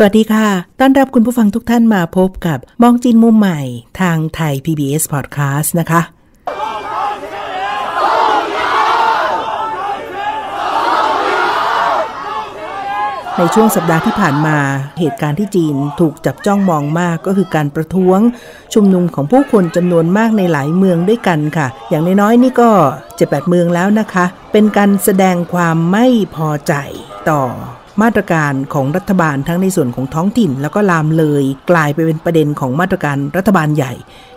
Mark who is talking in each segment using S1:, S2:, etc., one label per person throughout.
S1: สวัสดีค่ะ ต้อนรับคุณผู้ฟังทุกท่านมาพบกับมองจีนมุมใหม่ ทางไทย PBS Podcast นะคะ ในช่วงสัปดาห์ที่ผ่านมา เหตุการณ์ที่จีนถูกจับจ้องมองมากก็คือการประท้วง ชุมนุมของผู้คนจำนวนมากในหลายเมืองด้วยกันค่ะ อย่างน้อยยนี่ก็เจ็ดแปดเมืองแล้วนะคะ เป็นการแสดงความไม่พอใจต่อมาตรการของรัฐบาลทั้งในส่วนของท้องถิ่นแล้วก็ลามเลย กลายไปเป็นประเด็นของมาตรการรัฐบาลใหญ่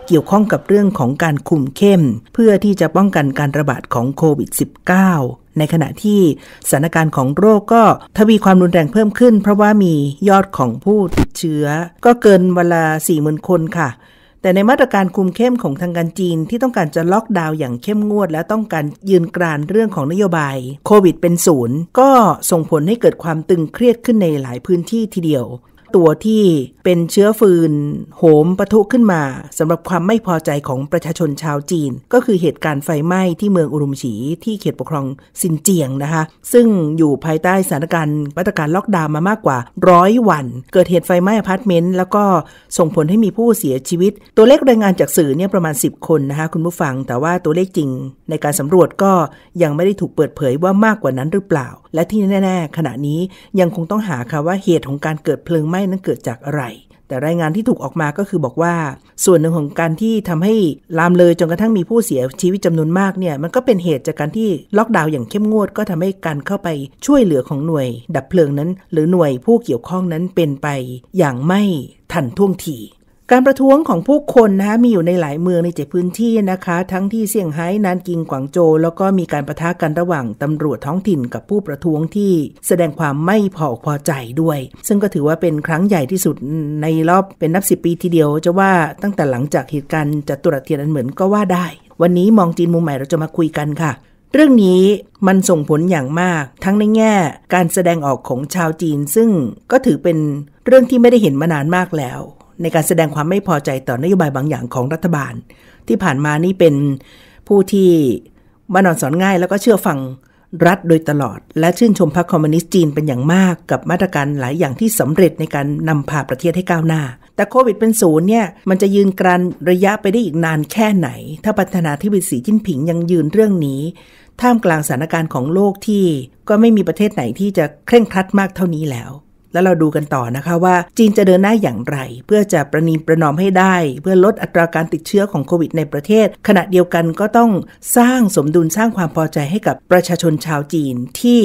S1: เกี่ยวข้องกับเรื่องของการคุมเข้ม เพื่อที่จะป้องกันการระบาดของโควิด -19 ในขณะที่สถานการณ์ของโรคก็ทวีความรุนแรงเพิ่มขึ้น เพราะว่ามียอดของผู้ติดเชื้อ ก็เกินเวลา4 0 0 0 0คนค่ะแต่ในมาตรการคุมเข้มของทางการจีนที่ต้องการจะล็อกดาวน์อย่างเข้มงวด และต้องการยืนกรานเรื่องของนโยบายโควิดเป็นศูนย์ก็ส่งผลให้เกิดความตึงเครียดขึ้นในหลายพื้นที่ทีเดียวตัวที่เป็นเชื้อฟืน โหมปะทุขึ้นมาสำหรับความไม่พอใจของประชาชนชาวจีน ก็คือเหตุการณ์ไฟไหม้ที่เมืองอุรุมฉี ที่เขตปกครองซินเจียงนะคะซึ่งอยู่ภายใต้สถานการณ์มาตรการล็อกดาวน์มามากกว่าร้อยวัน เกิดเหตุไฟไหม้อพาร์ตเมนต์แล้วก็ส่งผลให้มีผู้เสียชีวิต ตัวเลขรายงานจากสื่อเนี่ยประมาณ 10 คนนะคะคุณผู้ฟังแต่ว่าตัวเลขจริง ในการสำรวจก็ยังไม่ได้ถูกเปิดเผยว่ามากกว่านั้นหรือเปล่า และที่แน่ๆขณะนี้ยังคงต้องหาค่ะว่าเหตุของการเกิดเพลิงไหม้นั้นเกิดจากอะไร แต่รายงานที่ถูกออกมาก็คือบอกว่า ส่วนหนึ่งของการที่ทำให้ลามเลยจนกระทั่งมีผู้เสียชีวิตจำนวนมากเนี่ยมันก็เป็นเหตุจากการที่ล็อกดาวน์อย่างเข้มงวด ก็ทำให้การเข้าไปช่วยเหลือของหน่วย ดับเพลิงนั้น หรือหน่วยผู้เกี่ยวข้องนั้นเป็นไป อย่างไม่ทันท่วงทีการประท้วงของผู้คนนะคะมีอยู่ในหลายเมืองในเจ็ดพื้นที่นะคะ ทั้งที่เซี่ยงไฮ้นานกิงกวางโจวแล้วก็มีการประทะกันระหว่าง ตำรวจท้องถิ่นกับผู้ประท้วงที่แสดงความไม่พอพอใจด้วย ซึ่งก็ถือว่าเป็นครั้งใหญ่ที่สุดในรอบเป็นนับสิบปีทีเดียวจะว่าตั้งแต่หลังจากเหตุการณ์จัตุรัสเทียนอันเหมือนก็ว่าได้ วันนี้มองจีนมุมใหม่เราจะมาคุยกันค่ะ เรื่องนี้มันส่งผลอย่างมาก ทั้งในแง่ การแสดงออกของชาวจีน ซึ่งก็ถือเป็นเรื่องที่ไม่ได้เห็นมานานมากแล้วในการแสดงความไม่พอใจต่อนโยบายบางอย่างของรัฐบาล ที่ผ่านมานี่เป็นผู้ที่มานอนสอนง่ายแล้วก็เชื่อฟังรัฐโดยตลอด และชื่นชมพรรคคอมมิวนิสต์จีนเป็นอย่างมากกับมาตรการหลายอย่างที่สำเร็จในการนำพาประเทศให้ก้าวหน้า แต่โควิดเป็นศูนย์เนี่ย มันจะยืนกรันระยะไปได้อีกนานแค่ไหน ถ้าประธานาธิบดีสีจิ้นผิงยังยืนเรื่องนี้ ท่ามกลางสถานการณ์ของโลกที่ก็ไม่มีประเทศไหนที่จะเคร่งครัดมากเท่านี้แล้วแล้วเราดูกันต่อนะคะว่าจีนจะเดินหน้าอย่างไร เพื่อจะประนีประนอมให้ได้ เพื่อลดอัตราการติดเชื้อของโควิดในประเทศ ขณะเดียวกันก็ต้องสร้างสมดุลสร้างความพอใจให้กับประชาชนชาวจีนที่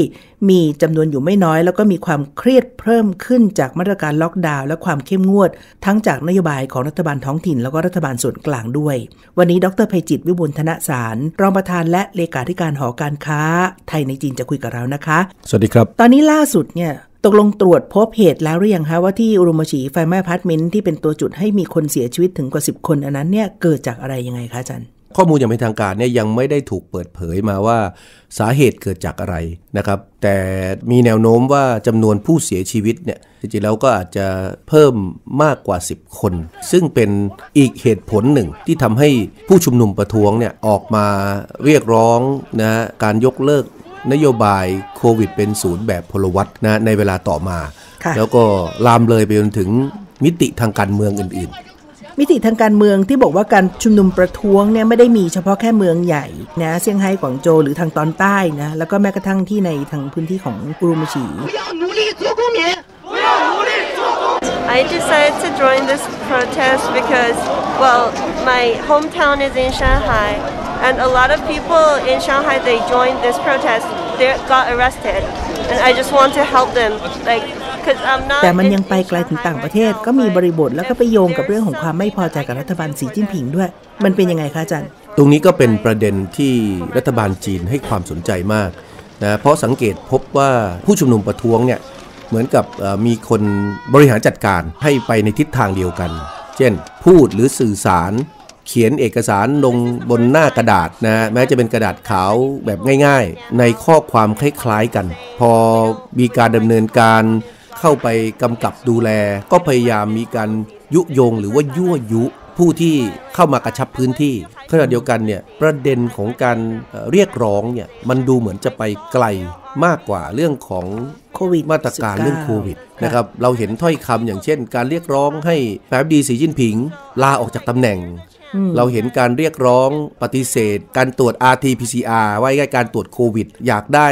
S1: มีจำนวนอยู่ไม่น้อย แล้วก็มีความเครียดเพิ่มขึ้นจากมาตรการล็อกดาวน์และความเข้มงวด ทั้งจากนโยบายของรัฐบาลท้องถิ่นแล้วก็รัฐบาลส่วนกลางด้วย วันนี้ดรภัยจิตวิบูลธนสาร รองประธานและเลขาธิการหอการค้า ไทยในจีนจะคุยกับเรานะคะ สวัสดีครับ ตอนนี้ล่าสุดเนี่ยตกลงตรวจพบเหตุแล้วหรือยังคะว่าที่อุรุมชีไฟไหม้พาร์ทเมนต์ที่เป็นตัวจุดให้มีคนเสียชีวิตถึงกว่า 10 คนอันนั้นเนี่ยเกิดจากอะไรยังไงคะจัน
S2: ข้อมูลอย่างเป็นทางการเนี่ยยังไม่ได้ถูกเปิดเผยมาว่าสาเหตุเกิดจากอะไรนะครับ แต่มีแนวโน้มว่าจำนวนผู้เสียชีวิตเนี่ยจริงๆแล้วก็อาจจะเพิ่มมากกว่า 10 คน ซึ่งเป็นอีกเหตุผลหนึ่งที่ทำให้ผู้ชุมนุมประท้วงเนี่ยออกมาเรียกร้องนะการยกเลิกนโยบายโควิดเป็นศูนย์แบบพลวัตนะในเวลาต่อมา แล้วก็ลามเลยไปจนถึงมิติทางการเมืองอื่นๆ
S1: มิติทางการเมืองที่บอกว่าการชุมนุมประท้วงเนี่ยไม่ได้มีเฉพาะแค่เมืองใหญ่นะเซี่ยงไฮ้กวางโจหรือทางตอนใต้นะแล้วก็แม้กระทั่งที่ในทางพื้นที่ของกรุมฉี I decided to join this protest because, well, my
S2: hometown is in Shanghai. And a lot of people in Shanghai, they joined this protest, they got arrested. And I just want to help them. Like, แต่มัน
S1: ยังไปไกลถึงต่างประเทศ ก็มีบริบทแล้วก็ไปโยงกับเรื่องของความไม่พอใจกับรัฐบาลสีจิ้นผิงด้วยมันเป็นยังไงคะจัน
S2: ตรงนี้ก็เป็นประเด็นที่รัฐบาลจีนให้ความสนใจมากนะเพราะสังเกตพบว่าผู้ชุมนุมประท้วงเนี่ยเหมือนกับมีคนบริหารจัดการ ให้ไปในทิศทางเดียวกัน เช่นพูดหรือสื่อสารเขียน เอกสารลงบนหน้ากระดาษนะแม้จะเป็นกระดาษขาวแบบง่ายๆ ในข้อความคล้ายๆ กัน พอมีการดำเนินการเข้าไปกำกับดูแล ก็พยายามมีการยุยง หรือว่ายั่วยุผู้ที่เข้ามากระชับพื้นที่ขณะเดียวกันเนี่ยประเด็นของการเรียกร้องเนี่ยมันดูเหมือนจะไปไกลมากกว่าเรื่องของโควิดมาตรการเรื่องโควิดนะครับเราเห็นถ้อยคำอย่างเช่น การเรียกร้องให้แฟบดีสีจิ้นผิงลาออกจากตำแหน่งเราเห็นการเรียกร้องปฏิเสธ การตรวจ RT-PCR ว่าการตรวจโควิดอยากได้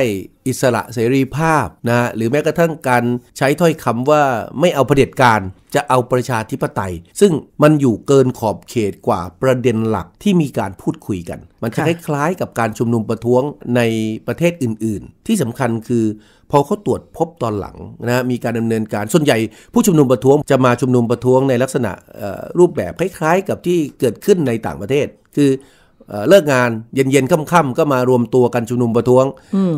S2: อิสระเสรีภาพนะฮะหรือแม้กระทั่งการใช้ถ้อยคำว่าไม่เอาเผด็จการ จะเอาประชาธิปไตย ซึ่งมันอยู่เกินขอบเขตกว่าประเด็นหลักที่มีการพูดคุยกัน มันจะคล้ายๆกับการชุมนุมประท้วงในประเทศอื่นๆ ที่สำคัญคือพอเขาตรวจพบตอนหลังนะมีการดำเนินการส่วนใหญ่ผู้ชุมนุมประท้วง จะมาชุมนุมประท้วงในลักษณะรูปแบบคล้าย ๆ กับที่เกิดขึ้นในต่างประเทศ คือเลิกงานเย็นๆค่ำๆก็มารวมตัวกันชุมนุมประท้วง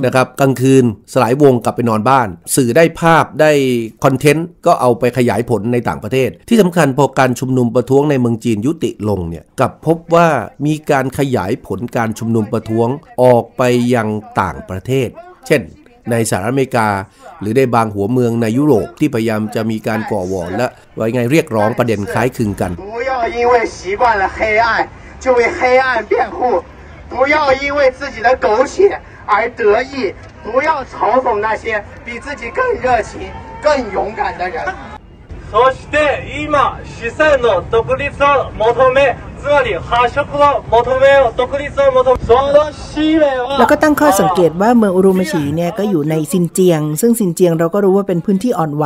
S2: นะครับกลางคืนสลายวงกลับไปนอนบ้าน สื่อได้ภาพได้คอนเทนต์ก็เอาไปขยายผลในต่างประเทศ ที่สำคัญพอการชุมนุมประท้วงในเมืองจีนยุติลงเนี่ยกับพบว่ามีการขยายผลการชุมนุมประท้วงออกไปยังต่างประเทศ เช่นในสหรัฐอเมริกา หรือในบางหัวเมืองในยุโรปที่พยายามจะมีการก่อวอร์และไว้ไงเรียกร้องประเด็นคล้ายคลึงกัน就为黑暗辩护，不要因为自己的狗血而得意，不要嘲讽那些比自己更热情、更勇敢的人。つまり破色を求めよう独立を求めその使命はแล้วก็ตั้งข้อสังเก
S1: ตว่าเมืองอุรุมาชีเนี่ยก็อยู่ในซินเจียง ซึ่งซินเจียงเราก็รู้ว่าเป็นพื้นที่อ่อนไหว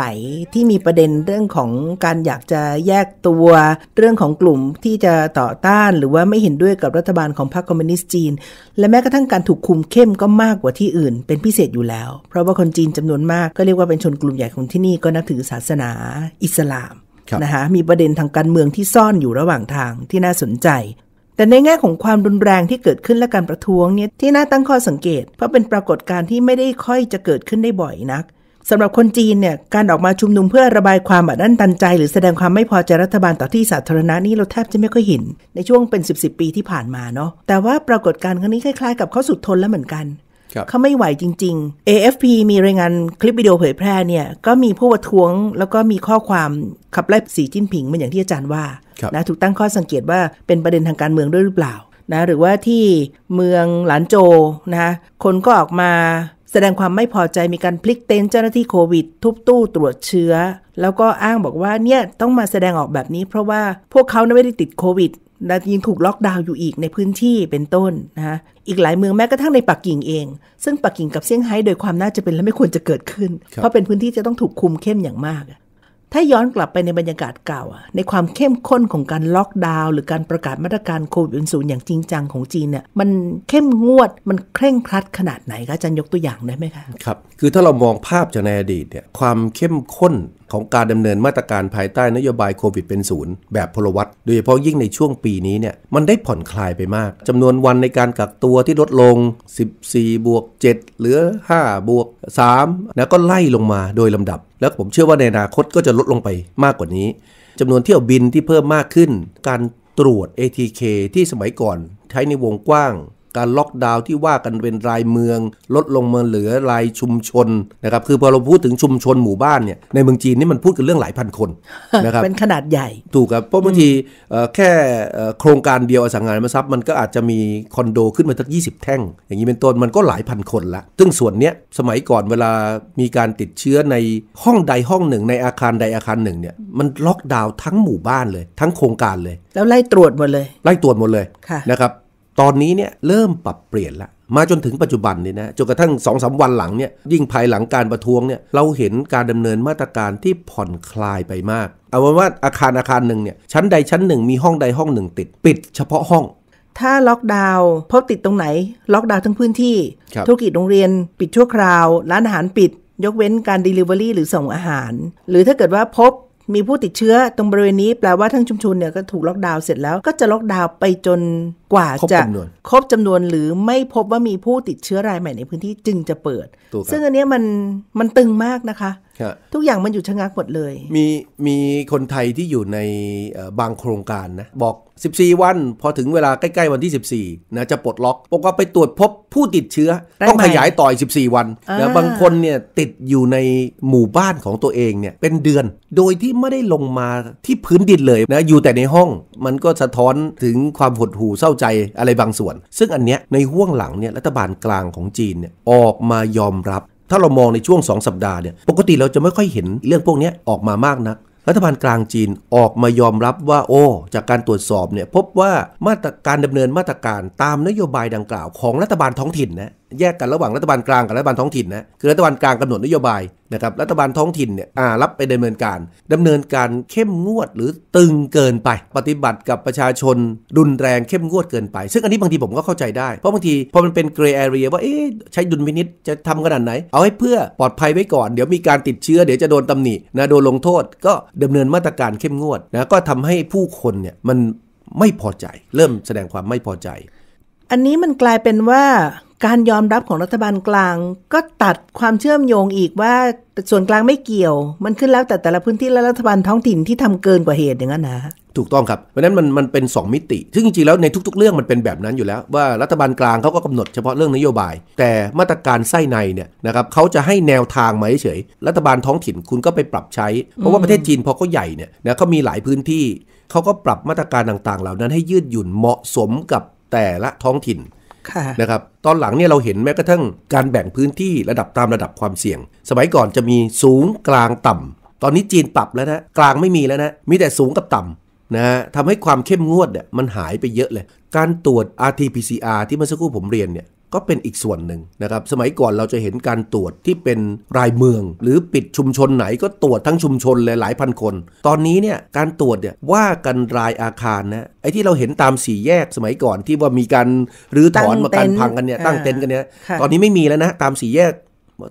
S1: ที่มีประเด็นเรื่องของการอยากจะแยกตัว เรื่องของกลุ่มที่จะต่อต้าน หรือว่าไม่เห็นด้วยกับรัฐบาลของพรรคคอมมิวนิสต์จีน และแม้กระทั่งการถูกคุมเข้มก็มากกว่าที่อื่น เป็นพิเศษอยู่แล้ว เพราะว่าคนจีนจำนวนมากก็เรียกว่าเป็นชนกลุ่มใหญ่ของที่นี่ก็นับถือศาสนาอิสลามนะคะมีประเด็นทางการเมืองที่ซ่อนอยู่ระหว่างทางที่น่าสนใจ แต่ในแง่ของความรุนแรงที่เกิดขึ้นและการประท้วงเนี่ยที่น่าตั้งข้อสังเกต เพราะเป็นปรากฏการณ์ที่ไม่ได้ค่อยจะเกิดขึ้นได้บ่อยนักสำหรับคนจีนเนี่ยการออกมาชุมนุมเพื่อระบายความอัดอั้นตันใจ หรือแสดงความไม่พอใจรัฐบาลต่อที่สาธารณะนี่เราแทบจะไม่ค่อยเห็นในช่วงเป็น 10บสปีที่ผ่านมาเนาะแต่ว่าปรากฏการณ์ครั้งนี้คล้ายๆกับเขาสุดทนแล้วเหมือนกันเขาไม่ไหวจริง ๆ AFP มีรายงานคลิปวิดีโอเผยแพร่เนี่ยก็มีผู้ประท้วง แล้วก็มีข้อความขับไล่สีจิ้นผิงมันอย่างที่อาจารย์ว่านะถูกตั้งข้อสังเกตว่าเป็นประเด็นทางการเมืองด้วยหรือเปล่านะหรือว่าที่เมืองหลานโจนะคนก็ออกมาแสดงความไม่พอใจมีการพลิกเต็นเจ้าหน้าที่โควิดทุบตู้ตรวจเชื้อ แล้วก็อ้างบอกว่าเนี่ยต้องมาแสดงออกแบบนี้เพราะว่าพวกเขาไม่ได้ติดโควิดและยังถูกล็อกดาวน์อยู่อีกในพื้นที่เป็นต้นนะคะอีกหลายเมืองแม้กระทั่งในปักกิ่งเอง ซึ่งปักกิ่งกับเซี่ยงไฮ้โดยความน่าจะเป็นและไม่ควรจะเกิดขึ้น เพราะเป็นพื้นที่จะต้องถูกคุมเข้มอย่างมาก ถ้าย้อนกลับไปในบรรยากาศเก่าในความเข้มข้นของการล็อกดาวน์หรือการประกาศมาตรการโควิดศูนย์อย่างจริงจังของจีนเนี่ยมันเข้มงวดมันเคร่งครัดขนาดไหนคะอาจารย์ยกตัวอย่างได้ไหมคะ
S2: ครับคือถ้าเรามองภาพจากในอดีตเนี่ยความเข้มข้นของการดำเนินมาตรการภายใต้นโยบายโควิดเป็นศูนย์แบบพลวัตโดยเฉพาะยิ่งในช่วงปีนี้เนี่ยมันได้ผ่อนคลายไปมาก จำนวนวันในการกักตัวที่ลดลง 14บวก7เหลือ 5บวก3 แล้วก็ไล่ลงมาโดยลำดับ แล้วผมเชื่อว่าในอนาคตก็จะลดลงไปมากกว่านี้ จำนวนเที่ยวบินที่เพิ่มมากขึ้น การตรวจ ATK ที่สมัยก่อนใช้ในวงกว้างการล็อกดาวน์ที่ว่ากันเป็นรายเมือง ลดลงมาเหลือรายชุมชนนะครับ คือพอเราพูดถึงชุมชนหมู่บ้านเนี่ยในเมืองจีนนี่มันพูดกันเรื่องหลายพันคนนะครับเป็นขนาดใหญ่ ถูกครับเพราะบางทีแค่โครงการเดียวอสังหาริมทรัพย์ มันก็อาจจะมีคอนโดขึ้นมาทั้ง20 แท่ง อย่างนี้เป็นต้นมันก็หลายพันคนละซึ่งส่วนเนี้ยสมัยก่อนเวลามีการติดเชื้อในห้องใดห้องหนึ่ง ในอาคารใดอาคารหนึ่งเนี่ย มันล็อกดาวน์ทั้งหมู่บ้านเลย ทั้งโครงการเลย แล้วไล่ตรวจหมดเลยไล่ตรวจหมดเลยนะครับตอนนี้เนี่ยเริ่มปรับเปลี่ยนละมาจนถึงปัจจุบันนี่นะจนกระทั่งสองสาวันหลังเนี่ยยิ่งภายหลังการประท้วงเนี่ยเราเห็นการดำเนินมาตรการที่ผ่อนคลายไปมาก เอาว่าอาคารอาคารหนึ่งเนี่ยชั้นใดชั้นหนึ่งมีห้องใดห้องหนึ่งติดปิดเฉพาะห้อง
S1: ถ้าล็อกดาวน์พบติดตรงไหนล็อกดาวน์ทั้งพื้นที่ ธุรกิจโรงเรียนปิดชั่วคราว ร้านอาหารปิด ยกเว้นการ Delivery หรือส่งอาหาร หรือถ้าเกิดว่าพบมีผู้ติดเชื้อตรงบริเวณนี้แปลว่าทั้งชุมชนเนี่ยก็ถูกล็อกดาวน์เสร็จแล้วก็จะล็อกดาวน์ไปจนกว่าจะครบจนวนวนหรือไม่พบว่ามีผู้ติดเชื้อรายใหม่ในพื้นที่จึงจะ
S2: เปิด ซึ่ง
S1: อันนี้มันมันตึงมากนะคะ ทุกอย่างมันอยู่ชะงักหมดเลย
S2: มีมีคนไทยที่อยู่ในบางโครงการนะบอก 14 วันพอถึงเวลาใกล้ๆวันที่ 14นะจะปลดล็อกบอกว่าไปตรวจพบผู้ติดเชื้อ ต้องขยายต่ออีก14 วันนะบางคนเนี่ยติดอยู่ในหมู่บ้านของตัวเองเนี่ยเป็นเดือน โดยที่ไม่ได้ลงมาที่พื้นดินเลยนะอยู่แต่ในห้องมันก็สะท้อนถึงความหดหู่เศร้าใจอะไรบางส่วน ซึ่งอันเนี้ยในห่วงหลังเนี่ยรัฐบาลกลางของจีนเนี่ยออกมายอมรับ ถ้าเรามองในช่วง2สัปดาห์เนี่ย ปกติเราจะไม่ค่อยเห็นเรื่องพวกนี้ออกมามากนะัก รัฐบาลกลางจีนออกมายอมรับว่าโอ้ จากการตรวจสอบเนี่ยพบว่ามาตรการดำเนินมาตรการตามนโยบายดังกล่าวของรัฐบาลท้องถิ่นนะแยกกันระหว่างรัฐบาลกลาง กับรัฐบาลท้องถิ่นนะ คือรัฐบาลกลางกำหนดนโยบายนะครับ รัฐบาลท้องถิ่นเนี่ยรับไปดำเนินการ ดำเนินการเข้มงวดหรือตึงเกินไป ปฏิบัติกับประชาชนดุนแรงเข้มงวดเกินไป ซึ่งอันนี้บางทีผมก็เข้าใจได้ เพราะบางทีพอมันเป็นเกรย์แอเรีย ว่าเอ๊ะใช้ดุลพินิษจะทำขนาดไหน เอาให้เพื่อปลอดภัยไว้ก่อน เดี๋ยวมีการติดเชื้อเดี๋ยวจะโดนตำหนินะโดนลงโทษ ก็ดำเนินมาตรการเข้มงวดนะ ก็ทำให้ผู้คนเนี่ยมันไม่พอใจ เริ่มแสดงความไม่พอใจ
S1: อันนี้มันกลายเป็นว่าการยอมรับของรัฐบาลกลางก็ตัดความเชื่อมโยงอีกว่า ส่วนกลางไม่เกี่ยว มันขึ้นแล้วแต่ แต่ละพื้นที่และรัฐบาลท้องถิ่นที่ทำเกินกว่าเหตุอย่างนั้นนะ
S2: ถูกต้องครับเพราะนั้นมันมันเป็น 2 มิติซึ่งจริงๆแล้วในทุกๆเรื่องมันเป็นแบบนั้นอยู่แล้วว่ารัฐบาลกลางเขาก็กำหนดเฉพาะเรื่องนโยบาย แต่มาตรการไส้ในเนี่ยนะครับเขาจะให้แนวทางมาเฉยรัฐบาลท้องถิ่นคุณก็ไปปรับใช้เพราะว่าประเทศจีนพอเขาใหญ่เนี่ยนะเขามีหลายพื้นที่เขาก็ปรับมาตรการต่างๆ เหล่านั้นให้ยืดหยุ่นเหมาะสมกับแต่ละท้องถิ่นนะครับ ตอนหลังเนี่ยเราเห็นแม้กระทั่งการแบ่งพื้นที่ระดับตามระดับความเสี่ยง สมัยก่อนจะมีสูงกลางต่ำ ตอนนี้จีนปรับแล้วนะ กลางไม่มีแล้วนะ มีแต่สูงกับต่ำนะฮะทำให้ความเข้มงวดเนี่ยมันหายไปเยอะเลย การตรวจ RT-PCR ที่เมื่อสักครู่ผมเรียนเนี่ยก็เป็นอีกส่วนหนึ่งนะครับ สมัยก่อนเราจะเห็นการตรวจที่เป็นรายเมือง หรือปิดชุมชนไหนก็ตรวจทั้งชุมชนเลยหลายพันคน ตอนนี้ เนี่ยการตรวจเนี่ยว่ากันรายอาคารนะไอ้ที่เราเห็นตามสี่แยกสมัยก่อนที่ว่ามีการรื้อถอนมาการพังกันเนี่ยตั้งเต็นท์กันเนี่ยตอนนี้ไม่มีแล้วนะ ตามสี่แยก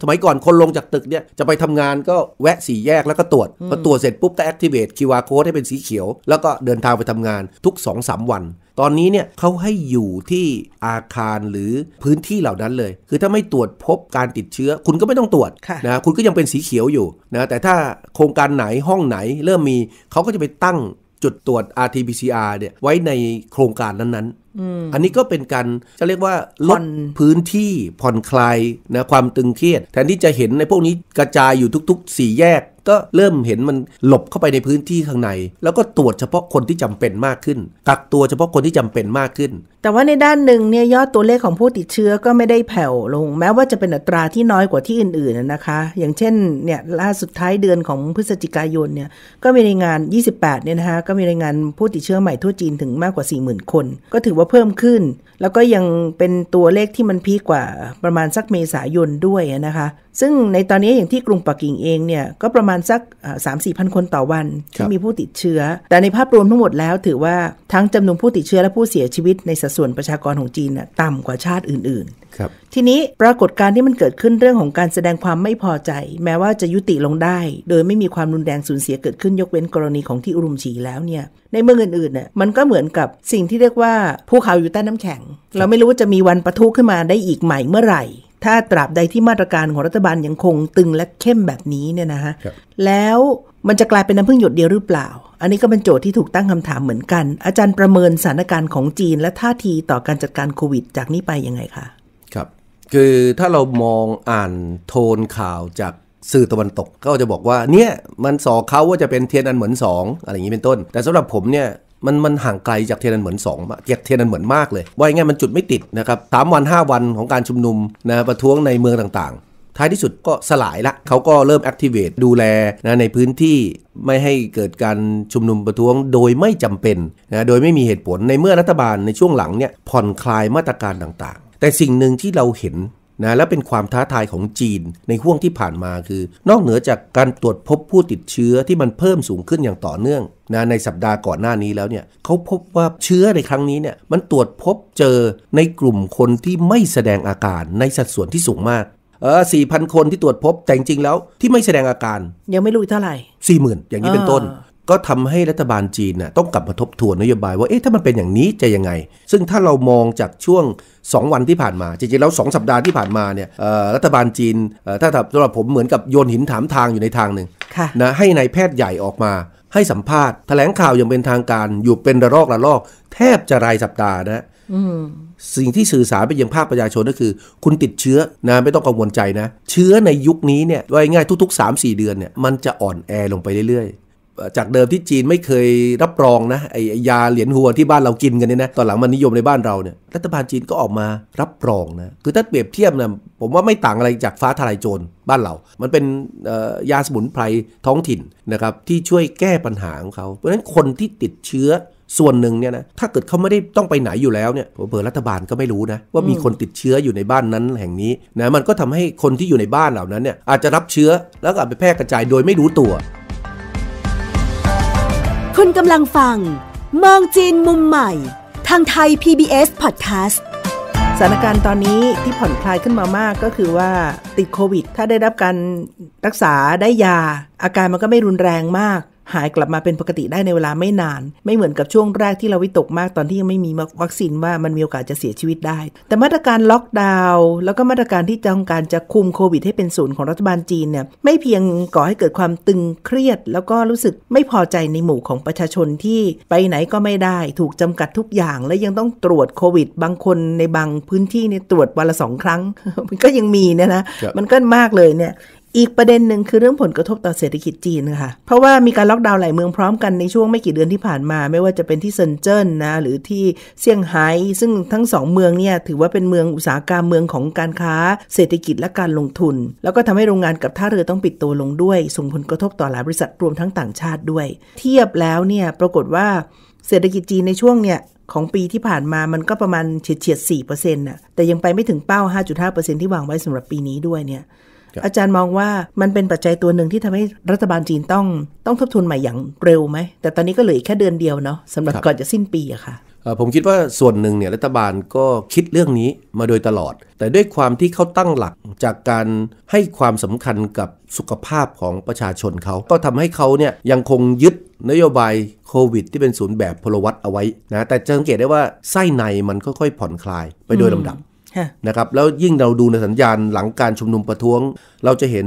S2: สมัยก่อนคนลงจากตึกเนี่ยจะไปทำงานก็แวะสี่แยกแล้วก็ตรวจพอตรวจเสร็จปุ๊บก็แอคทีเวตคิวอาร์โค้ดให้เป็นสีเขียว แล้วก็เดินทางไปทำงานทุก2สวัน ตอนนี้เนี่ยเขาให้อยู่ที่อาคารหรือพื้นที่เหล่านั้นเลย คือถ้าไม่ตรวจพบการติดเชื้อ คุณก็ไม่ต้องตรวจะนะคุณก็ยังเป็นสีเขียวอยู่นะแต่ถ้าโครงการไหนห้องไหนเริ่มมีเขาก็จะไปตั้งจุดตรวจ RT-PCR เนี่ยไว้ในโครงการนั้นๆอันนี้ก็เป็นการจะเรียกว่า ลดพื้นที่ผ่อนคลายนะความตึงเครียด แทนที่จะเห็นในพวกนี้กระจายอยู่ทุกๆ่แยกก็เริ่มเห็นมันหลบเข้าไปในพื้นที่ข้างใน แล้วก็ตรวจเฉพาะคนที่จำเป็นมากขึ้น กักตัวเฉพาะคนที่จำเป็นมากขึ้น
S1: แต่ว่าในด้านหนึ่งเนี่ยยอดตัวเลขของผู้ติดเชื้อก็ไม่ได้แผ่วลง แม้ว่าจะเป็นอัตราที่น้อยกว่าที่อื่นๆนะคะ อย่างเช่นเนี่ยล่าสุดท้ายเดือนของพฤศจิกายนเนี่ยก็มีรายงาน 28 เนี่ยนะคะก็มีรายงานผู้ติดเชื้อใหม่ทั่วจีนถึงมากกว่า40,000 คน ก็ถือว่าเพิ่มขึ้น แล้วก็ยังเป็นตัวเลขที่มันพีกกว่าประมาณสักเมษายนด้วยนะคะซึ่งในตอนนี้อย่างที่กรุงปักกิ่งเองเนี่ยก็ประมาณสักสามสี่พันคนต่อวัน ที่มีผู้ติดเชื้อ แต่ในภาพรวมทั้งหมดแล้วถือว่าทั้งจำนวนผู้ติดเชื้อและผู้เสียชีวิตในสัดส่วนประชากรของจีนต่ำกว่าชาติอื่นๆ ทีนี้ปรากฏการณ์ที่มันเกิดขึ้นเรื่องของการแสดงความไม่พอใจ แม้ว่าจะยุติลงได้ โดยไม่มีความรุนแรงสูญเสียเกิดขึ้นยกเว้นกรณีของที่อุรุมฉีแล้วเนี่ยในเมืองอื่นๆเนี่ยมันก็เหมือนกับสิ่งที่เรียกว่าภูเขาอยู่ใต้น้ำแข็ง เราไม่รู้ว่าจะมีวันปะทุขึ้นมาได้อีกใหม่เมื่อไหร่ถ้าตราบใดที่มาตรการของรัฐบาลยังคงตึงและเข้มแบบนี้เนี่ยนะฮะ แล้วมันจะกลายเป็นน้ำพึ่งหยดเดียวหรือเปล่า อันนี้ก็เป็นโจทย์ที่ถูกตั้งคำถามเหมือนกัน อาจารย์ประเมินสถานการณ์ของจีนและท่าทีต่อการจัดการโควิดจากนี้ไปยังไงคะ
S2: ครับ คือถ้าเรามองอ่านโทนข่าวจากสื่อตะวันตก ก็จะบอกว่า เนี่ยมันสอเขาว่าจะเป็นเทียนอันเหมือนสองอะไรอย่างนี้เป็นต้น แต่สำหรับผมเนี่ยมันมันห่างไกลจากเทียนันเหมือนสจากเทียนันเหมือนมากเลยว่าง่ายมันจุดไม่ติดนะครับสามวัน 5 วันของการชุมนุมนะประท้วงในเมืองต่างๆ ท้ายที่สุดก็สลายละเขาก็เริ่มแอคทีเวตดูแลนะในพื้นที่ไม่ให้เกิดการชุมนุมประท้วงโดยไม่จำเป็นนะโดยไม่มีเหตุผลในเมื่อรัฐบาลในช่วงหลังเนี่ยผ่อนคลายมาตรการต่างๆ แต่สิ่งหนึ่งที่เราเห็นนะและเป็นความท้าทายของจีนในห่วงที่ผ่านมาคือ นอกเหนือจากการตรวจพบผู้ติดเชื้อที่มันเพิ่มสูงขึ้นอย่างต่อเนื่องนะในสัปดาห์ก่อนหน้านี้แล้วเนี่ยเขาพบว่าเชื้อในครั้งนี้เนี่ยมันตรวจพบเจอในกลุ่มคนที่ไม่แสดงอาการในสัดส่วนที่สูงมาก เออสี่พันคนที่ตรวจพบแต่จริงแล้วที่ไม่แสดงอาการ
S1: ยังไม่รู้เท่าไหร่
S2: สี่หมื่นอย่างนี้เป็นต้นก็ทำให้รัฐบาลจีนน่ะต้องกลับมาทบทวนนโยบายว่าเอ๊ะถ้ามันเป็นอย่างนี้จะยังไง ซึ่งถ้าเรามองจากช่วง 2 วันที่ผ่านมา จริงๆแล้ว2สัปดาห์ที่ผ่านมาเนี่ยรัฐบาลจีนถ้าสำหรับผมเหมือนกับโยนหินถามทางอยู่ในทางหนึ่งะนะให้ในายแพทย์ใหญ่ออกมา ให้สัมภาษณ์ แถลงข่าวอย่างเป็นทางการอยู่เป็นระลอกระลอกแทบจะรายสัปดาห์นะสิ่งที่สื่อสารไปยังภาคประชาชนก็คือ คุณติดเชื้อนะไม่ต้องกังวลใจนะ เชื้อในยุคนี้เนี่ยว่าง่ายทุก ๆ 3-4 เดือนเนี่ยมันจะอ่อนแอลงไปเรื่อยจากเดิมที่จีนไม่เคยรับรองนะไอยาเหรียญหัวที่บ้านเรากินกันเนี่ยนะตอนหลังมันนิยมในบ้านเราเนี่ยรัฐบาลจีนก็ออกมารับรองนะคือถ้าเปรียบเทียบนะผมว่าไม่ต่างอะไรจากฟ้าทลายโจรบ้านเรา มันเป็นยาสมุนไพรท้องถิ่นนะครับที่ช่วยแก้ปัญหาของเขา เพราะฉะนั้นคนที่ติดเชื้อส่วนหนึ่งเนี่ยนะถ้าเกิดเขาไม่ได้ต้องไปไหนอยู่แล้วเนี่ยเบอรรัฐบาลก็ไม่รู้นะว่ามีคนติดเชื้ออยู่ในบ้านนั้นแห่งนี้นะมันก็ทำให้คนที่อยู่ในบ้านเหล่านั้นเนี่ยอาจจะรับเชื้อแล้วก็ไปแพร่กระจายโดยไม่รู้ตัว
S3: คุณกำลังฟังมองจีนมุมใหม่ ทางไทย PBS Podcast สถานการณ์ตอนนี้ที่ผ่อนคลายขึ้นมามากก็คือว่า
S1: ติดโควิดถ้าได้รับการรักษาได้ยา อาการมันก็ไม่รุนแรงมากหายกลับมาเป็นปกติได้ในเวลาไม่นาน ไม่เหมือนกับช่วงแรกที่เราวิตกมากตอนที่ยังไม่มีวัคซีนว่ามันมีโอกาสจะเสียชีวิตได้ แต่มาตรการล็อกดาวน์แล้วก็มาตรการที่ต้องการจะคุมโควิดให้เป็นศูนย์ของรัฐบาลจีนเนี่ยไม่เพียงก่อให้เกิดความตึงเครียดแล้วก็รู้สึกไม่พอใจในหมู่ของประชาชนที่ไปไหนก็ไม่ได้ถูกจำกัดทุกอย่างและยังต้องตรวจโควิดบางคนในบางพื้นที่เนี่ยตรวจวันละสองครั้งมันก็ยังมีเนี่ยนะมันก็มากเลยเนี่ยอีกประเด็นหนึ่งคือเรื่องผลกระทบต่อเศรษฐกิจจีนค่ะเพราะว่ามีการล็อกดาวน์หลายเมืองพร้อมกันในช่วงไม่กี่เดือนที่ผ่านมา ไม่ว่าจะเป็นที่เซินเจิ้นนะ หรือที่เซี่ยงไฮ้ ซึ่งทั้งสองเมืองเนี่ยถือว่าเป็นเมืองอุตสาหกรรมเมืองของการค้า เศรษฐกิจและการลงทุน แล้วก็ทำให้โรงงานกับท่าเรือต้องปิดตัวลงด้วย ส่งผลกระทบต่อหลายบริษัทรวมทั้งต่างชาติด้วย เทียบแล้วเนี่ยปรากฏว่าเศรษฐกิจจีนในช่วงเนี่ยของปีที่ผ่านมา มันก็ประมาณเฉียดเฉียด4%นน่ะ แต่ยังไปไม่ถึงเป้า 5.5%ที่วางไว้สำหรับปีนี้ด้วยเนี่ยอาจารย์มองว่ามันเป็นปัจจัยตัวหนึ่งที่ทำให้รัฐบาลจีนต้องต้องทบทวนใหม่อย่างเร็วไหม แต่ตอนนี้ก็เหลืออีกแค่เดือนเดียวเนาะสำหรับก่อนจะสิ้นปีอะค่ะ
S2: ผมคิดว่าส่วนหนึ่งเนี่ยรัฐบาลก็คิดเรื่องนี้มาโดยตลอด แต่ด้วยความที่เขาตั้งหลักจากการให้ความสำคัญกับสุขภาพของประชาชนเขา ก็ทำให้เขาเนี่ยยังคงยึดนโยบายโควิดที่เป็นศูนย์แบบพลวัตเอาไว้นะ แต่จะสังเกตได้ว่าไส้ในมันค่อยๆผ่อนคลายไปโดยลำดับนะครับแล้วยิ่งเราดูในสัญญาณหลังการชุมนุมประท้วงเราจะเห็น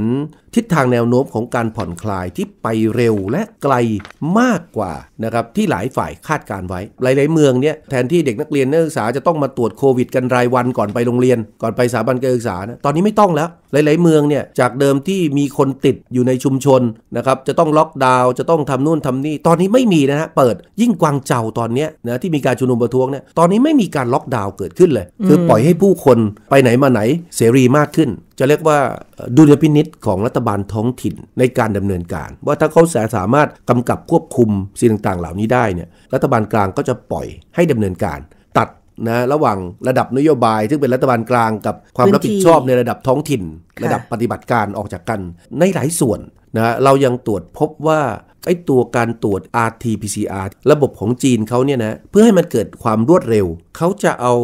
S2: ทิศทางแนวโน้มของการผ่อนคลายที่ไปเร็วและไกลมากกว่านะครับที่หลายฝ่ายคาดการไว้ หลาย ๆเมืองเนี่ยแทนที่เด็กนักเรียนนักศึกษาจะต้องมาตรวจโควิดกันรายวันก่อนไปโรงเรียนก่อนไปสถาบันการศึกษานะตอนนี้ไม่ต้องแล้ว หลาย ๆเมืองเนี่ยจากเดิมที่มีคนติดอยู่ในชุมชนนะครับจะต้องล็อกดาวน์จะต้องทำนู่นทำนี่ตอนนี้ไม่มีนะฮะเปิดยิ่งกวางเจาตอนนี้นะที่มีการชุมนุมประท้วงเนี่ยตอนนี้ไม่มีการล็อกดาวน์เกิดขึ้นเลยคือปล่อยให้ผู้คนไปไหนมาไหนเสรีมากขึ้นจะเรียกว่าดุลยพินิษของรัฐบาลท้องถิ่นในการดำเนินการว่าถ้าเขาสามารถกำกับควบคุมสิ่งต่างๆ เหล่านี้ได้เนี่ยรัฐบาลกลางก็จะปล่อยให้ดำเนินการ ตัดนะระหว่างระดับนโยบายซึ่งเป็นรัฐบาลกลางกับความรับผิดชอบในระดับท้องถิ่น ระดับปฏิบัติการออกจากกันในหลายส่วนนะเรายังตรวจพบว่าไอ้ตัวการตรวจ RT-PCR ระบบของจีนเขาเนี่ยนะเพื่อให้มันเกิดความรวดเร็วเขาจะเอา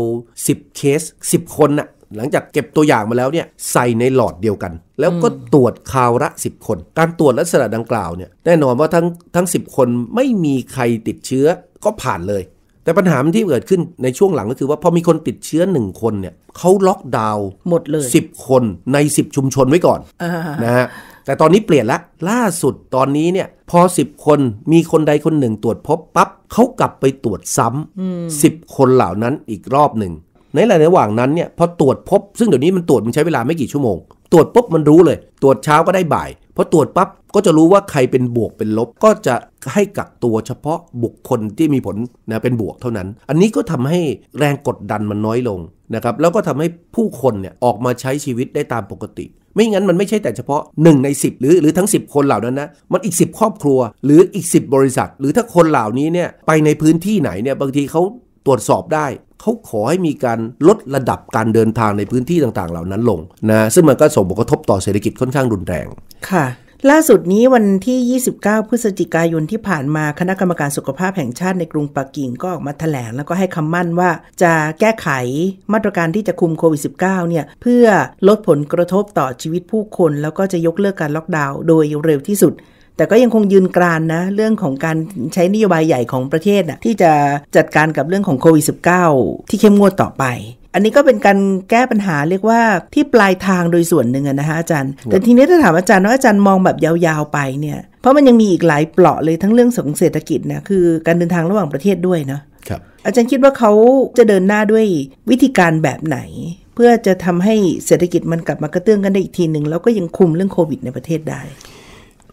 S2: 10เคส10 คนนะหลังจากเก็บตัวอย่างมาแล้วเนี่ยใส่ในหลอดเดียวกัน แล้วก็ตรวจคาวละ10 คน การตรวจลักษณะดังกล่าวเนี่ยแน่นอนว่าทั้งทั้ง 10 คนไม่มีใครติดเชื้อก็ผ่านเลย แต่ปัญหาที่เกิดขึ้นในช่วงหลังก็คือ ว่าพอมีคนติดเชื้อหนึ่งคนเนี่ยเขาล็อกดาวน์หมดเลย10 คนใน 10 ชุมชนไว้ก่อนอนะฮะแต่ตอนนี้เปลี่ยนละล่าสุดตอนนี้เนี่ยพอ 10 คนมีคนใดคนหนึ่ง ตรวจพบปับ๊บเขากลับไปตรวจซ้ำสิบคนเหล่านั้นอีกรอบหนึ่งในระหว่างนั้นเนี่ยพอตรวจพบซึ่งเดี๋ยวนี้มันตรวจมันใช้ เวลาไม่กี่ชั่วโมงตรวจปุ๊บมันรู้เลย ตรวจเช้าก็ได้บ่ายพอตรวจปั๊บก็จะรู้ว่าใครเป็นบวกเป็นลบก็จะให้กักตัวเฉพาะบุคคลที่มีผลนะเป็นบวกเท่านั้น อันนี้ก็ทำให้แรงกดดันมันน้อยลงนะครับแล้วก็ทำให้ผู้คนเนี่ยออกมาใช้ชีวิตได้ตามปกติ ไม่งั้นมันไม่ใช่แต่เฉพาะ1ใน10 หรือหรือทั้ง 10 คนเหล่านั้นนะมันอีก 10 ครอบครัวหรืออีก 10 บริษัท หรือถ้าคนเหล่านี้เนี่ยไปในพื้นที่ไหนเนี่ยบางทีเขาตรวจสอบได้เขาขอให้มีการลดระดับการเดินทางในพื้นที่ต่างๆเหล่านั้นลงนะ ซึ่งมันก็ส่งผลกระทบต่อเศรษฐกิจค่อนข้างรุนแรง
S1: ค่ะ ล่าสุดนี้วันที่ 29 พฤศจิกายนที่ผ่านมาคณะกรรมการสุขภาพแห่งชาติในกรุงปักกิ่งก็ออกมาถแถลง แล้วก็ให้คำมั่นว่าจะแก้ไขมาตรการที่จะคุมโควิด -19 เนี่ยเพื่อลดผลกระทบต่อชีวิตผู้คน แล้วก็จะยกเลิกการล็อกดาวน์โดยเร็วที่สุดแต่ก็ยังคงยืนกรานนะ เรื่องของการใช้นโยบายใหญ่ของประเทศนะที่จะจัดการกับเรื่องของโควิด -19 ที่เข้มงวดต่อไป อันนี้ก็เป็นการแก้ปัญหาเรียกว่าที่ปลายทางโดยส่วนหนึ่งนะฮะอาจารย์ แต่ทีนี้ถ้าถามอาจารย์ว่าอาจารย์มองแบบยาวๆไปเนี่ยเพราะมันยังมีอีกหลายเปลาะเลยทั้งเรื่องของเศรษฐกิจนะคือการเดินทางระหว่างประเทศด้วยเนาะอาจารย์คิดว่าเขาจะเดินหน้าด้วยวิธีการแบบไหน เพื่อจะทำให้เศรษฐกิจมันกลับมากระเตื้องกันได้อีกทีหนึ่งแล้วก็ยังคุมเรื่องโควิดในประเทศได้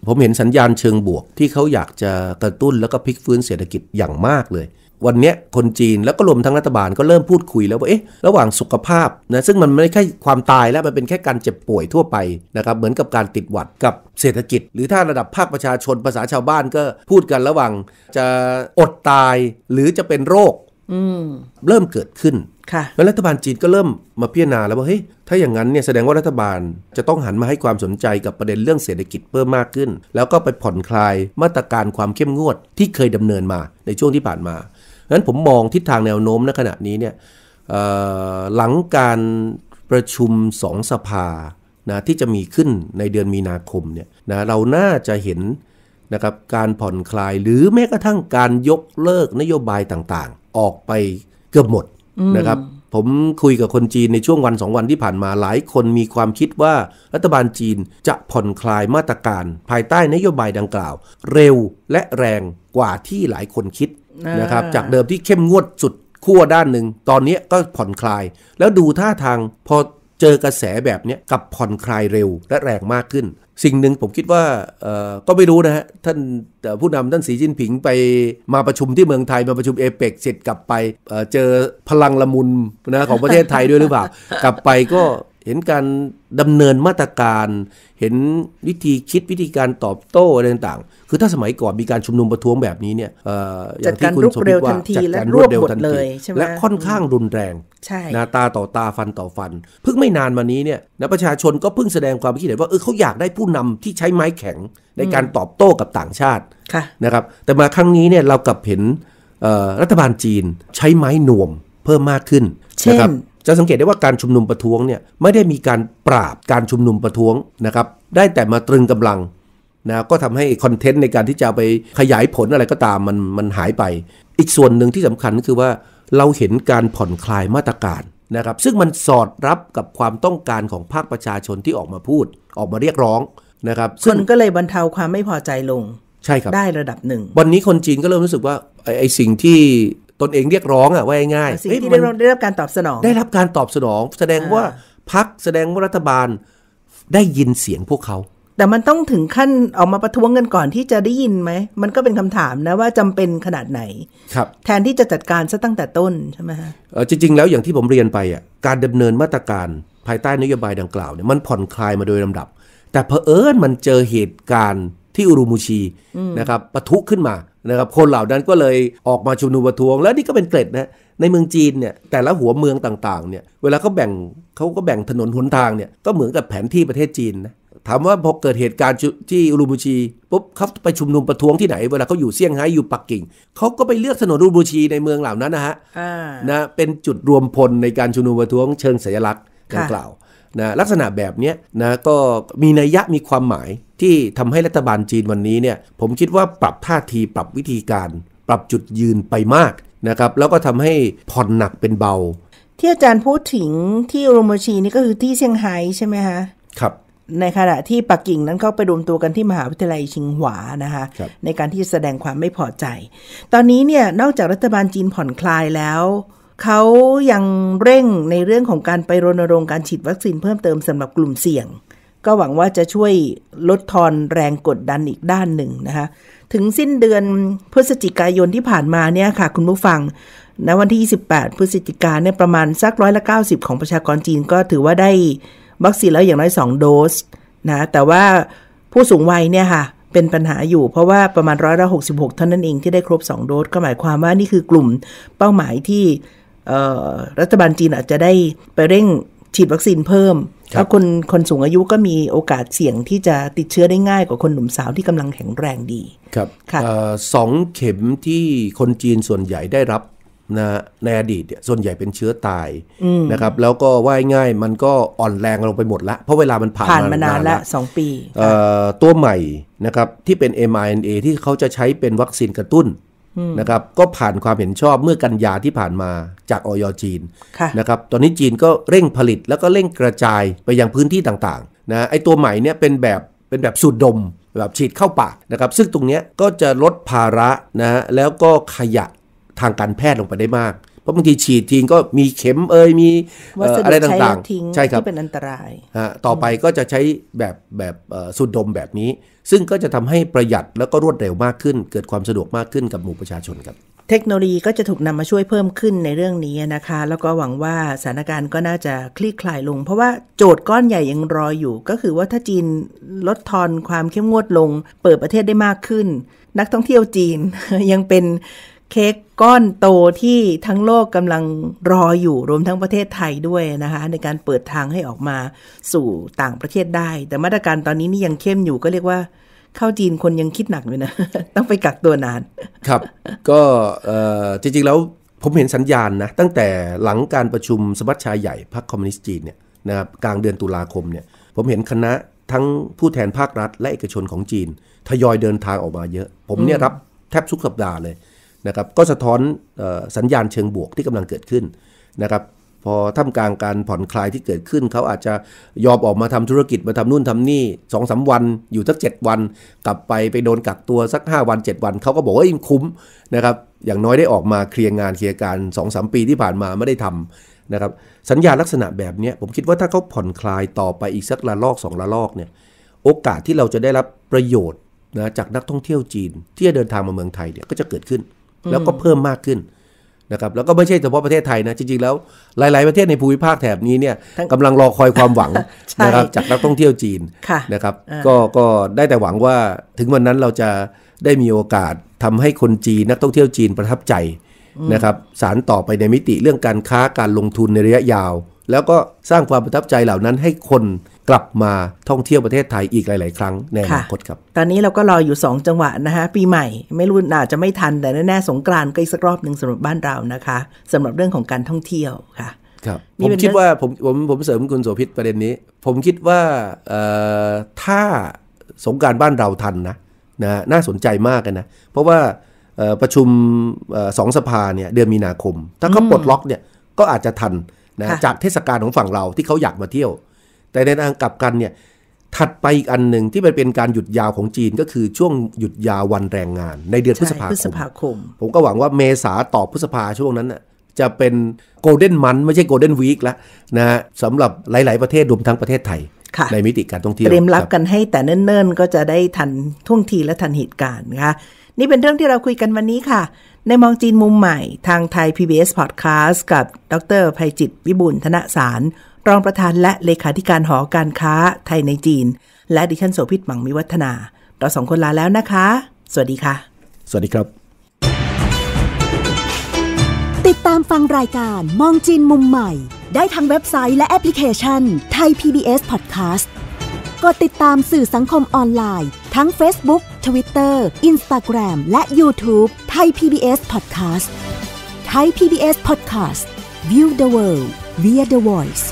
S2: ผมเห็นสัญญาณเชิงบวกที่เขาอยากจะกระตุ้นแล้วก็พลิกฟื้นเศรษฐกิจอย่างมากเลย วันนี้คนจีนแล้วก็รวมทั้งรัฐบาลก็เริ่มพูดคุยแล้วว่า เอ๊ะ ระหว่างสุขภาพนะซึ่งมันไม่ใช่ความตายแล้ว มันเป็นแค่การเจ็บป่วยทั่วไปนะครับเหมือนกับการติดหวัดกับเศรษฐกิจ หรือถ้าระดับภาคประชาชนภาษาชาวบ้านก็พูดกันระหว่างจะอดตาย หรือจะเป็นโรคเริ่มเกิดขึ้น แล้วรัฐบาลจีนก็เริ่มมาพิจารณาแล้วว่าเฮ้ยถ้าอย่างนั้นเนี่ยแสดงว่ารัฐบาลจะต้องหันมาให้ความสนใจกับประเด็นเรื่องเศรษฐกิจเพิ่มมากขึ้น แล้วก็ไปผ่อนคลายมาตรการความเข้มงวด ที่เคยดำเนินมาในช่วงที่ผ่านมาดังนั้นผมมองทิศทางแนวโน้มณขณะนี้เนี่ยหลังการประชุมสองสภานะที่จะมีขึ้นในเดือนมีนาคมเนี่ยนะเราน่าจะเห็นนะครับการผ่อนคลายหรือแม้กระทั่งการยกเลิกนโยบายต่างๆ ออกไปเกือบหมดนะครับผมคุยกับคนจีนในช่วงวันสองวันที่ผ่านมาหลายคนมีความคิดว่ารัฐบาลจีนจะผ่อนคลายมาตรการภายใต้นโยบายดังกล่าว เร็วและแรงกว่าที่หลายคนคิดนะครับจากเดิมที่เข้มงวดสุดขั้วด้านหนึ่งตอนนี้ก็ผ่อนคลายแล้วดูท่าทางพอเจอกระแสแบบนี้กับผ่อนคลายเร็วและแรงมากขึ้น สิ่งหนึ่งผมคิดว่าก็ไม่รู้นะฮะ ท่านผู้นำท่านสีจิ้นผิงไปมาประชุมที่เมืองไทยมาประชุมเอเปกเสร็จกลับไป เจอพลังละมุนนะของประเทศไทยด้วยหรือเปล่า กลับไปก็เห็นการดำเนินมาตรการเห็นวิธีคิดวิธีการตอบโต้อะไรต่างๆ คือถ้าสมัยก่อนมีการชุมนุมประท้วงแบบนี้เนี่ยอย่างที่คุณสมร็ว่าจัดการรวดเร็วทันทีและค่อนข้างรุนแรงนาตาต่อตาฟันต่อฟันเพิ่งไม่นานมานี้เนี่ยนักประชาชนก็เพิ่งแสดงความคิดเห็นว่าเออเขาอยากได้ผู้นำที่ใช้ไม้แข็ง ในการตอบโต้กับต่างชาตินะครับแต่มาครั้งนี้เนี่ยเรากลับเห็นรัฐบาลจีนใช้ไม้หน่วมเพิ่มมากขึ้นนะครับจะสังเกตได้ว่าการชุมนุมประท้วงเนี่ยไม่ได้มีการปราบ การชุมนุมประท้วงนะครับได้แต่มาตรึงกำลังนะก็ทำให้คอนเทนต์ในการที่จะไปขยายผลอะไรก็ตามมันมันหายไป อีกส่วนหนึ่งที่สำคัญก็คือว่าเราเห็นการผ่อนคลายมาตรการนะครับ ซึ่งมันสอดรับกับความต้องการของภาคประชาชนที่ออกมาพูดออกมาเรียกร้องนะครับคนก็เลยบรรเทาความไม่พอใจลงใช่ครับได้ระดับหนึ่ง วันนี้คนจีนก็เริ่มรู้สึกว่าไออสิ่งที่ตนเองเรียกร้องอ่ะว่าง่ายส่ที่ได้รับการตอบสนองได้รับการตอบสนอง แสดงว่าพักแสดงว่ารัฐบาลได้ยินเสียงพวกเขา แต่มันต้องถึงขั้นออกมาประท้วงกันก่อนที่จะได้ยินไหมมันก็
S1: เป็นคำถามนะว่าจำเป็นขนาดไหนครับ แทนที่จะจัดการซะตั้งแต่ต้นใช่ไหมฮะ
S2: จริง ๆ แล้วอย่างที่ผมเรียนไปอ่ะการดำเนินมาตรการภายใต้นโยบายดังกล่าวเนี่ยมันผ่อนคลายมาโดยลำดับ แต่เพอิญมันเจอเหตุการณ์ที่อุรุมูชีนะครับปะทุขึ้นมานะครับคนเหล่านั้นก็เลยออกมาชุมนุมประท้วง แล้วนี่ก็เป็นเกร็ดนะในเมืองจีนเนี่ยแต่ละหัวเมืองต่างๆเนี่ยเวลาเขาแบ่งเขาก็แบ่งถนนหนทางเนี่ยก็เหมือนกับแผนที่ประเทศจีนนะถามว่าพอเกิดเหตุการณ์ที่อุรุบูชีปุ๊บเขาไปชุมนุมประท้วงที่ไหนเวลาเขาอยู่เซี่ยงไฮ้อยู่ปักกิ่งเขาก็ไปเลือกถนนอุรุบูชีในเมืองเหล่านั้นนะฮะนะเป็นจุดรวมพลในการชุมนุมประท้วง เชิงสัญลักษณ์ดังกล่าวนะลักษณะแบบนี้นะก็มีนัยยะมีความหมายที่ทำให้รัฐบาลจีนวันนี้เนี่ยผมคิดว่าปรับท่าทีปรับวิธีการ ปรับจุดยืนไปมากนะครับแล้วก็ทำให้ผ่อนหนักเป็นเบา
S1: ที่อาจารย์พูดถึงที่โรมชีนี่ก็คือที่เซี่ยงไฮ้ใช่ไหมคะครับ ในขณะที่ปักกิ่งนั้นเขาไปรวมตัวกันที่มหาวิทยาลัยชิงหวานะคะคในการที่แสดงความไม่พอใจ ตอนนี้เนี่ยนอกจากรัฐบาลจีนผ่อนคลายแล้วเขายังเร่งในเรื่องของการไปรณรงค์การฉีดวัคซีนเพิ่มเติมสำหรับกลุ่มเสี่ยง ก็หวังว่าจะช่วยลดทอนแรงกดดันอีกด้านหนึ่งนะคะถึงสิ้นเดือนพฤศจิกายนที่ผ่านมาเนี่ยค่ะคุณผู้ฟังณวันที่ 28 พฤศจิกายนประมาณสักร้อยละ90 ของประชากรจีนก็ถือว่าได้วัคซีนแล้วอย่างน้อย2โดสนะ แต่ว่าผู้สูงวัยเนี่ยค่ะเป็นปัญหาอยู่ เพราะว่าประมาณร้อยละหกเท่านั้นเอง ที่ได้ครบ2โดสก็หมายความว่านี่คือกลุ่มเป้าหมายที่รัฐบาลจีนอาจจะได้ไปเร่งฉีดวัคซีนเพิ่มถ้าคนคนสูงอายุก็มีโอกาสเสี่ยงที่จะติดเชื้อได้ง่ายกว่าคนหนุ่มสาวที่กำลังแข็งแรงดี
S2: ครับสองเข็มที่คนจีนส่วนใหญ่ได้รับนะในอดีตส่วนใหญ่เป็นเชื้อตายนะครับแล้วก็ว่ายง่ายมันก็อ่อนแรงลงไปหมดละเพราะเวลามันผ่านมานานละสองปีตัวใหม่นะครับที่เป็น mRNA ที่เขาจะใช้เป็นวัคซีนกระตุ้นนะครับก็ผ่านความเห็นชอบเมื่อกันยาที่ผ่านมาจากออยจีนะนะครับตอนนี้จีนก็เร่งผลิตแล้วก็เร่งกระจายไปยังพื้นที่ต่างๆนะไอตัวใหม่เนี่ยเป็นแบบเป็นแบบสูดดมแบบฉีดเข้าปากนะครับซึ่งตรงนี้ก็จะลดภาระนะแล้วก็ขยะทางการแพทย์ลงไปได้มากราะบางทีฉีดทีก็มีเข็มเอ่ยมีอะไรต่างๆใช่ครับที่เป็นอันตราย ต่อไปก็จะใช้แบบแบบสูดดมแบบนี้ ซึ่งก็จะทำให้ประหยัดแล้วก็รวดเร็วมากขึ้น เกิดความสะดวกมากขึ้นกับหมู่ประชาชนครับ
S1: เทคโนโลยีก็จะถูกนำมาช่วยเพิ่มขึ้นในเรื่องนี้นะคะ แล้วก็หวังว่าสถานการณ์ก็น่าจะคลี่คลายลง เพราะว่าโจทย์ก้อนใหญ่ยังรออยู่ ก็คือว่าถ้าจีนลดทอนความเข้มงวดลงเปิดประเทศได้มากขึ้น นักท่องเที่ยวจีนยังเป็นเค้กก้อนโตที่ทั้งโลกกำลังรออยู่รวมทั้งประเทศไทยด้วยนะคะ ในการเปิดทางให้ออกมาสู่ต่างประเทศได้ แต่มาตรการตอนนี้นี่ยังเข้มอยู่ก็เรียกว่าเข้าจีนคนยังคิดหนักอยู่นะต้องไปกักตั
S2: วนานครับ ก็จริง ๆ แล้วผมเห็นสัญญาณนะ ตั้งแต่หลังการประชุมสมัชชาใหญ่พรรคคอมมิวนิสต์จีนเนี่ยนะครับกลางเดือนตุลาคมเนี่ย ผมเห็นคณะทั้งผู้แทนภาครัฐ และเอกชนของจีนทยอยเดินทางออกมาเยอะ ผมเนี่ยรับแทบทุกสัปดาห์เลยนะครับก็สะท้อนสัญญาณเชิงบวกที่กำลังเกิดขึ้นนะครับพอท่ามกลางการผ่อนคลายที่เกิดขึ้นเขาอาจจะยอมออกมาทำธุรกิจมาทำนู่นทำนี่สองสาวัน อยู่สัก 7 วันกลับไปไปโดนกักตัวสัก 5 วัน 7 วันเขาก็บอกว่าอิ่มคุ้มนะครับอย่างน้อยได้ออกมาเคลียร์งานเคลียร์การ2อสปีที่ผ่านมาไม่ได้ทำนะครับสัญญาลักษณะแบบนี้ผมคิดว่าถ้าเขาผ่อนคลายต่อไปอีกสักระลอก2ระลอกเนี่ยโอกาสที่เราจะได้รับประโยชน์นะจากนักท่องเที่ยวจีน ที่จะเดินทางมาเมืองไทยเนี่ยก็จะเกิดขึ้นแล้วก็เพิ่มมากขึ้นนะครับแล้วก็ไม่ใช่เฉพาะประเทศไทยนะจริง ๆ แล้ว หลายๆประเทศในภูมิภาคแถบนี้เนี่ยกำลังรอคอยความหวังนะครับจากนักท่องเที่ยวจีนนะครับก็ก็ได้แต่หวังว่าถึงวันนั้นเราจะได้มีโอกาสทำให้คนจีนนักท่องเที่ยวจีนประทับใจนะครับสารต่อไปในมิติเรื่องการค้าการลงทุนในระยะยาวแล้วก็สร้างความประทับใจเหล่านั้นให้คนกลับมาท่องเที่ยวประเทศไทยอีกหลาย ๆครั้งในอนาคตครับ
S1: ตอนนี้เราก็รออยู่ 2 จังหวะนะคะปีใหม่ไม่รู้อาจจะไม่ทันแต่แน่ๆสงกรานต์ก็อีกสักรอบหนึ่งสำหรับบ้านเรานะคะสำหรับเรื่องของการท่องเที่ย
S2: วค่ะครับผมคิดว่าผมผมผมเสริมคุณโสภิตประเด็นนี้ ผมคิดว่าถ้าสงการบ้านเราทันนะนะน่าสนใจมากนะเพราะว่าประชุมสองสภาเนี่ยเดือนมีนาคม ถ้าเขาปลดล็อกเนี่ยก็อาจจะทันนะจากเทศกาลของฝั่งเราที่เขาอยากมาเที่ยว แต่ในทางกลับกันเนี่ยถัดไปอีกอันหนึ่งที่มันเป็นการหยุดยาวของจีนก็คือช่วงหยุดยาววันแรงงาน ในเดือนพฤษภาคมาคมผมก็หวังว่าเมษาต่อพฤษภาช่วงนั้นน่ะจะเป็นโกลเด้นมัน ไม่ใช่โกลเด้นวีคแล้วนะสำหรับหลาย ๆ ประเทศรวมทั้งประเทศไทยในมิติการท่องเที่ยวเตรียมรับก
S1: ันให้แต่เนิ่นๆ ก็จะได้ทันท่วงทีและทันเหตุการณ์นะคะนี่เป็นเรื่องที่เราคุยกันวันนี้ค่ะ ในมองจีนมุมใหม่ทางไทย PBS Podcast กับ ดรภัยจิตวิบุลธนสารรองประธานและเลขาธิการหอการค้าไทยในจีน และดิฉันโสภิตมังมิวัฒนาเราสองคนลาแล้วนะคะ สวัสดีค่ะ
S2: สวัสดีครับ
S3: ตามฟังรายการมองจีนมุมใหม่ได้ทางเว็บไซต์และแอปพลิเคชันไทย PBS Podcast กดติดตามสื่อสังคมออนไลน์ ทั้ง Facebook Twitter Instagram และ YouTube ไทย PBS Podcast ไทย PBS Podcast View the world via the voice